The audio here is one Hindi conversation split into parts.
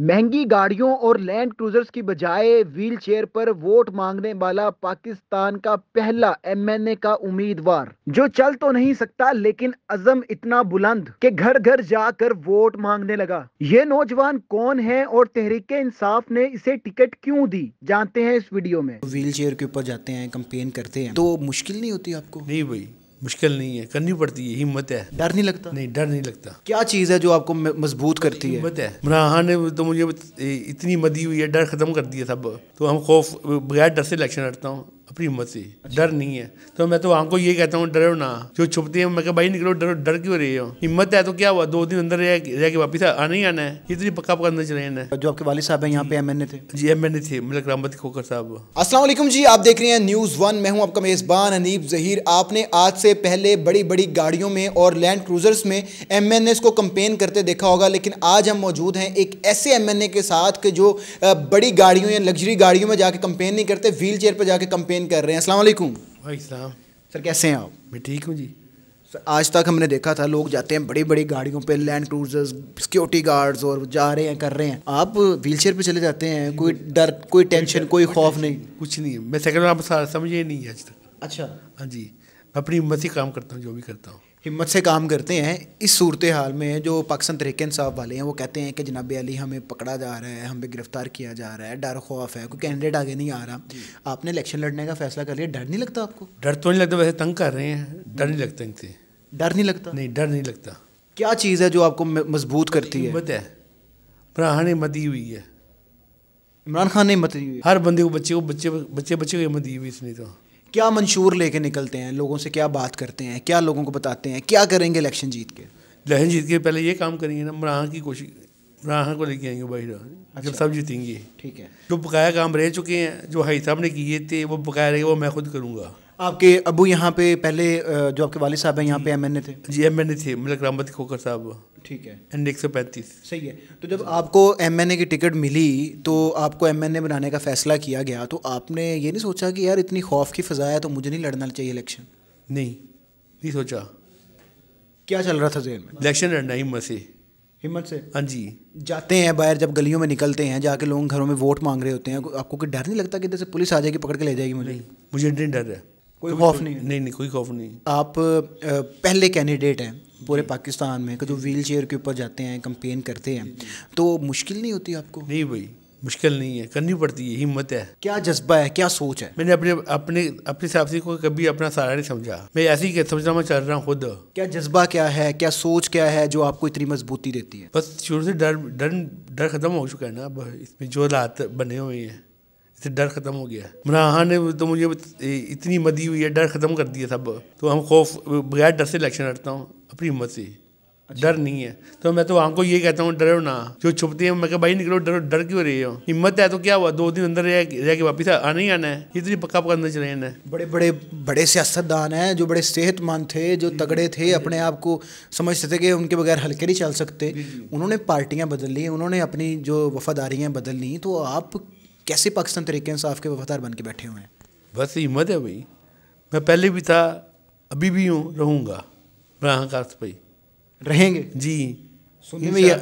महंगी गाड़ियों और लैंड क्रूजर्स की बजाय व्हीलचेयर पर वोट मांगने वाला पाकिस्तान का पहला एमएनए का उम्मीदवार जो चल तो नहीं सकता लेकिन अजम इतना बुलंद कि घर घर जाकर वोट मांगने लगा ये नौजवान कौन है और तहरीक इंसाफ ने इसे टिकट क्यों दी जानते हैं इस वीडियो में व्हील चेयर के ऊपर जाते हैं कम्पेन करते हैं तो मुश्किल नहीं होती आपको नहीं भाई मुश्किल नहीं है करनी पड़ती है हिम्मत है डर नहीं लगता नहीं डर नहीं लगता क्या चीज़ है जो आपको मजबूत करती है हिम्मत है इमरान ने तो मुझे इतनी मदी हुई है डर खत्म कर दिया सब तो हम खौफ बगैर डर से इलेक्शन लड़ता हूँ अपनी हिम्मत से डर नहीं है तो मैं तो आपको ये कहता हूँ डरो ना जो छुपती है मैं कहा भाई निकलो डरो डर क्यों रही हो हिम्मत है तो क्या हुआ दो दिन अंदर रह के वापिस आना ही आना है इतनी तो पक्का पक्का अंदर चले जाना जो आपके वाली साहब है यहाँ पे एम एन ए थे जी एम एन ए थे मतलब रामपत खोकर साहब असला जी आप देख रहे हैं न्यूज़ वन मैं हूँ आपका मेज़बान अनीब जहीर आपने आज से पहले बड़ी बड़ी गाड़ियों में और लैंड क्रूजर्स में एम एन एस को कंपेन करते देखा होगा लेकिन आज हम मौजूद हैं एक ऐसे एम एन ए के साथ के जो बड़ी गाड़ियों या लग्जरी गाड़ियों में जाके कंपेन नहीं करते व्हील चेयर पर जाके कंपेन कैंपेन कर रहे हैं अस्सलाम वालेकुम सर कैसे हैं आप मैं ठीक हूँ जी सर आज तक हमने देखा था लोग जाते हैं बड़ी बड़ी गाड़ियों पे लैंड क्रूजर्स सिक्योरिटी गार्ड्स और जा रहे हैं कर रहे हैं आप व्हीलचेयर पे चले जाते हैं कोई डर कोई टेंशन कोई खौफ नहीं कुछ नहीं मैं सेकंड आप समझे नहीं है आज तक अच्छा हाँ जी अपनी हिम्मत ही काम करता हूँ जो भी करता हूँ हिम्मत से काम करते हैं इस सूरत हाल में जो पाकिस्तान तरीके इंसाफ वाले हैं वो कहते हैं कि जनाब अली हमें पकड़ा जा रहा है हमें गिरफ्तार किया जा रहा है डर खौफ है कोई कैंडिडेट आगे नहीं आ रहा आपने इलेक्शन लड़ने का फैसला कर लिया डर नहीं लगता आपको डर तो नहीं लगता वैसे तंग कर रहे हैं डर नहीं लगता इनसे डर नहीं लगता नहीं डर नहीं लगता क्या चीज़ है जो आपको मजबूत करती है इमरान हिम्मत दी हुई है इमरान खान ने हिम्मत दी हुई हर बंदे को बच्चे को बच्चे बच्चे बच्चे को हिम्मत दी हुई इसने तो क्या मंशूर लेके निकलते हैं लोगों से क्या बात करते हैं क्या लोगों को बताते हैं क्या करेंगे इलेक्शन जीत के इलेक्शन जीत के पहले ये काम करेंगे ना मराहा की कोशिश राह को लेके आएंगे भाई अच्छा जब सब जीतेंगे ठीक है जो बकाया काम रह चुके हैं जो हाई साहब ने किए थे वो बकाया रहे वो मैं खुद करूँगा आपके अबू यहाँ पे पहले जो आपके वाले साहब हैं यहाँ पे एम थे जी एम थे मलिक रामत खोकर साहब ठीक है एंड एक सौ पैंतीस सही है तो जब आपको एम एन ए की टिकट मिली तो आपको एम एन ए बनाने का फैसला किया गया तो आपने ये नहीं सोचा कि यार इतनी खौफ की फ़ज़ा है तो मुझे नहीं लड़ना चाहिए इलेक्शन नहीं नहीं सोचा क्या चल रहा था जेल में इलेक्शन लड़ना हिम्मत से हिम्मत से हाँ जी जाते हैं बाहर जब गलियों में निकलते हैं जाके लोग घरों में वोट मांग रहे होते हैं आपको कोई डर नहीं लगता कि जैसे पुलिस आ जाएगी पकड़ के ले जाएगी मुझे मुझे नहीं डर है कोई तो खौफ नहीं है नहीं नहीं कोई खौफ नहीं आप पहले कैंडिडेट हैं पूरे पाकिस्तान में जो व्हील चेयर के ऊपर जाते हैं कंपेन करते हैं तो मुश्किल नहीं होती आपको नहीं भाई मुश्किल नहीं है करनी पड़ती है हिम्मत है क्या जज्बा है क्या सोच है मैंने अपने अपने अपने साथी को कभी अपना सहारा नहीं समझा मैं ऐसे ही समझना चाह चल रहा हूँ खुद क्या जज्बा क्या है क्या सोच क्या है जो आपको इतनी मजबूती देती है बस शुरू से डर डर डर खत्म हो चुका है ना अब इसमें जो हालात बने हुए हैं इससे डर ख़त्म हो गया मना हाँ ने तो मुझे इतनी मदी हुई है डर ख़त्म कर दिया सब तो हम खौफ बगैर डर से इलेक्शन लड़ता हूँ अपनी हिम्मत से अच्छा। डर नहीं है तो मैं तो वहाँ को ये कहता हूँ डरो ना जो छुपते हैं मैं कहा भाई निकलो डरो डर क्यों रहे हो हिम्मत है तो क्या हुआ दो दिन अंदर रह, रह के वापस आना ही आना है इतनी तो पक्का पक्का अंदर चले आना बड़े बड़े बड़े सियासतदान हैं जो बड़े सेहतमंद थे जो तगड़े थे अपने आप को समझते थे कि उनके बगैर हल्के नहीं चल सकते उन्होंने पार्टियाँ बदल ली उन्होंने अपनी जो वफादारियाँ बदल ली तो आप कैसे पाकिस्तान तरीके इंसाफ के वफादार बन के बैठे हुए हैं बस हिम्मत है भाई मैं पहले भी था अभी भी हूँ रहूँगा इमरान हाँ भाई रहेंगे जी सुनने में ये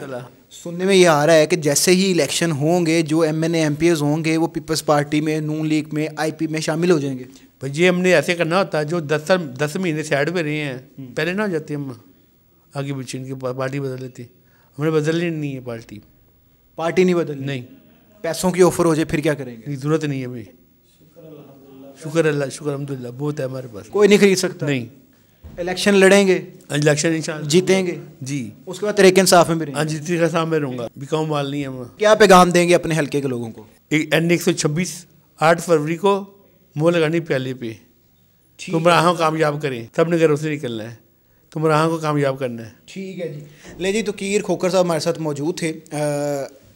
सुनने में ये आ रहा है कि जैसे ही इलेक्शन होंगे जो M N M P As होंगे वो पीपल्स पार्टी में नून लीग में आई पी में शामिल हो जाएंगे भाई जी हमने ऐसे करना होता है जो दस दस महीने साइड में रहे हैं हम्म। पहले ना हो जाती हम आगे पीछे इनकी पार्टी बदल लेती हमने बदलनी नहीं है पार्टी पार्टी नहीं बदल नहीं पैसों की ऑफर हो जाए फिर क्या करेंगे जरूरत नहीं है भाई शुक्र अल्लाह शुक्र अलहमदिल्ला बहुत है हमारे पास कोई नहीं खरीद सकता नहीं इलेक्शन लड़ेंगे हाँ इलेक्शन जीतेंगे जी उसके बाद तरीके इंसाफ में हाँ जी तरीके साफ में रहूँगा बिकाऊ माल नहीं है क्या पैगाम देंगे अपने हल्के के लोगों को एन एक सौ छब्बीस आठ फरवरी को मोह लगानी प्याले पे तुमराहों कामयाब करें सबने घरों से निकलना है तुमराहों को कामयाब करना है ठीक है जी ले जी तो कीर खोकर साहब हमारे साथ मौजूद थे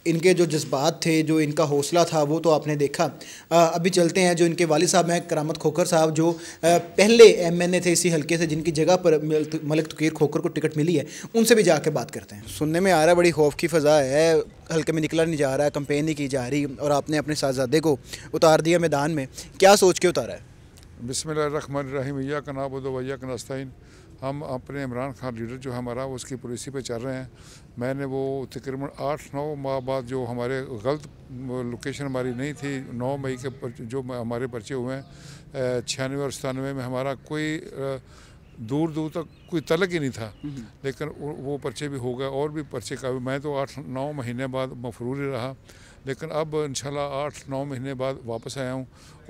इनके जो जज्बात थे जो इनका हौसला था वो तो आपने देखा आ, अभी चलते हैं जो इनके वाले साहब हैं करामत खोखर साहब जो आ, पहले एम एन ए थे इसी हल्के से जिनकी जगह पर मलिक तकीर खोखर को टिकट मिली है उनसे भी जाके बात करते हैं सुनने में आ रहा है बड़ी खौफ की फ़जा है हल्के में निकला नहीं जा रहा है कंपेन नहीं की जा रही और आपने अपने साहजादे को उतार दिया मैदान में क्या सोच के उतारा है बिसमिल्ल रहमान रहीम या कनाबुदवैया कनास्तीन हम अपने इमरान खान लीडर जो हमारा उसकी पॉलिसी पे चल रहे हैं मैंने वो तकरीबन आठ नौ माह बाद जो हमारे गलत लोकेशन हमारी नहीं थी नौ मई के जो हमारे पर्चे हुए हैं छियानवे और सतानवे में हमारा कोई दूर दूर तक कोई तलक ही नहीं था हम्म, हम्म। लेकिन वो पर्चे भी हो गए और भी पर्चे का भी मैं तो आठ नौ महीने बाद मफरूर ही रहा लेकिन अब इन आठ नौ महीने बाद वापस आया हूँ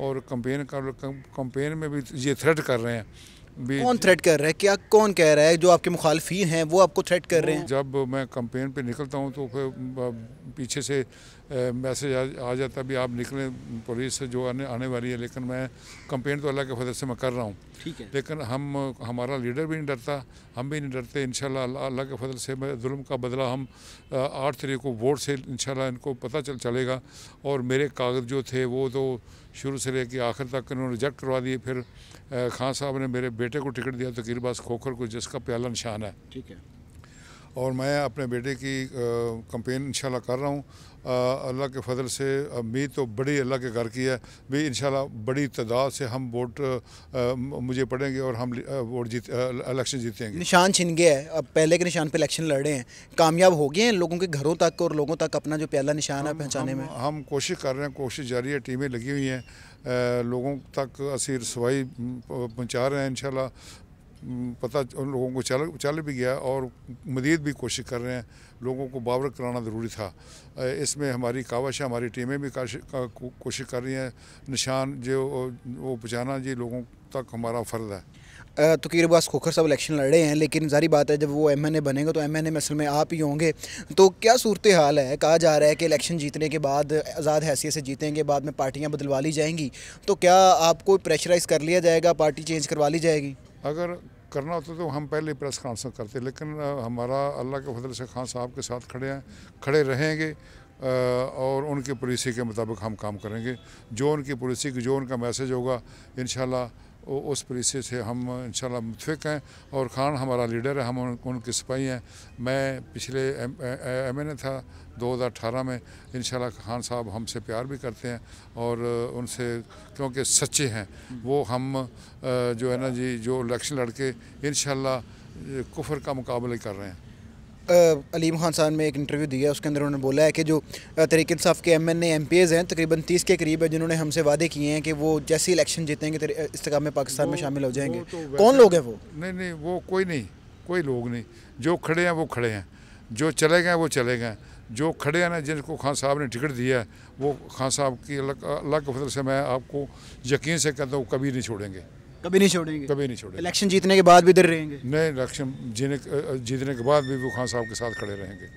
और कंपेन का कंपेन में भी ये थ्रेट कर रहे हैं कौन थ्रेट कर रहा है क्या कौन कह रहा है जो आपके मुखालफी हैं वो आपको थ्रेट कर रहे हैं जब मैं कंपेन पे निकलता हूँ तो फिर पीछे से मैसेज आ, आ जाता भी आप निकले पुलिस से जो आने आने वाली है लेकिन मैं कंपेन तो अल्लाह के फजल से मैं कर रहा हूँ लेकिन हम हमारा लीडर भी नहीं डरता हम भी नहीं डरते इन अल्लाह के फजल से मैं जुल्म का बदला हम आठ तरीक को वोट से इन इनको पता चल चलेगा और मेरे कागज़ जो थे वो तो शुरू से लेकर आखिर तक इन्होंने रिजेक्ट करवा दिए फिर खान साहब ने मेरे बेटे को टिकट दिया तकीर बास खोखर को जिसका प्याला निशान है ठीक है और मैं अपने बेटे की कंपेन इंशाल्लाह कर रहा हूँ अल्लाह के फजल से उम्मीद तो बड़ी अल्लाह के घर की है भी इंशाल्लाह बड़ी तादाद से हम वोट मुझे पड़ेंगे और हम वोट जीत इलेक्शन जीतेंगे निशान छिन गया है अब पहले के निशान पे इलेक्शन लड़ रहे हैं कामयाब हो गए हैं लोगों के घरों तक और लोगों तक अपना जो प्याला निशान है पहुँचाने में हम कोशिश कर रहे हैं कोशिश जारी है टीमें लगी हुई हैं लोगों तक असी रसवाई पहुँचा रहे हैं इन पता उन लोगों को चल चल भी गया और मदीद भी कोशिश कर रहे हैं लोगों को बावर कराना ज़रूरी था इसमें हमारी कावश है हमारी टीमें भी कोशिश कर रही हैं निशान जो वो बचाना जी लोगों तक हमारा फ़र्ज है तो तकीर अब्बास खोखर साहब इलेक्शन लड़ रहे हैं लेकिन जारी बात है जब वो एम एन ए बनेंगे तो एम एन ए में असल में आप ही होंगे तो क्या सूरत हाल है कहा जा रहा है कि इलेक्शन जीतने के बाद आज़ाद हैसियत से जीतेंगे बाद में पार्टियाँ बदलवा ली जाएंगी तो क्या आपको प्रेशराइज कर लिया जाएगा पार्टी चेंज करवा ली जाएगी अगर करना होता तो हम पहले प्रेस कॉन्फ्रेंस करते लेकिन हमारा अल्लाह के फजल से खान साहब के साथ खड़े हैं खड़े रहेंगे और उनकी पॉलिसी के मुताबिक हम काम करेंगे जो उनकी पॉलिसी की जो उनका मैसेज होगा इन उस पॉलिसी से हम इंशाल्लाह मुतफिक हैं और खान हमारा लीडर है हम उन, उनके सिपाही हैं मैं पिछले एम, एन ए था 2018 में इंशाल्लाह खान साहब हमसे प्यार भी करते हैं और उनसे क्योंकि सच्चे हैं वो हम जो है ना जी जो इलेक्शन लड़के इन कुफर का मुकाबला कर रहे हैं अलीम खान साहब ने एक इंटरव्यू दिया उसके अंदर उन्होंने बोला है कि जो तरीके साफ़ के M N M P As हैं तकरीबन तीस के करीब है जिन्होंने हमसे वादे किए हैं कि वो जैसे इलेक्शन जीतेंगे इस्तकाम में पाकिस्तान में शामिल हो जाएंगे तो कौन लोग हैं वो नहीं नहीं वो कोई नहीं कोई लोग नहीं जो खड़े हैं वो खड़े हैं जो चले गए वो चले गए जो खड़े हैं ना जिनको खान साहब ने टिकट दिया है वो खान साहब की अलग अलग फसल से मैं आपको यकीन से कहता हूँ कभी नहीं छोड़ेंगे कभी नहीं छोड़ेंगे कभी नहीं छोड़ेंगे इलेक्शन जीतने के बाद भी इधर रहेंगे नहीं इलेक्शन जीने जीतने के बाद भी वो खान साहब के साथ खड़े रहेंगे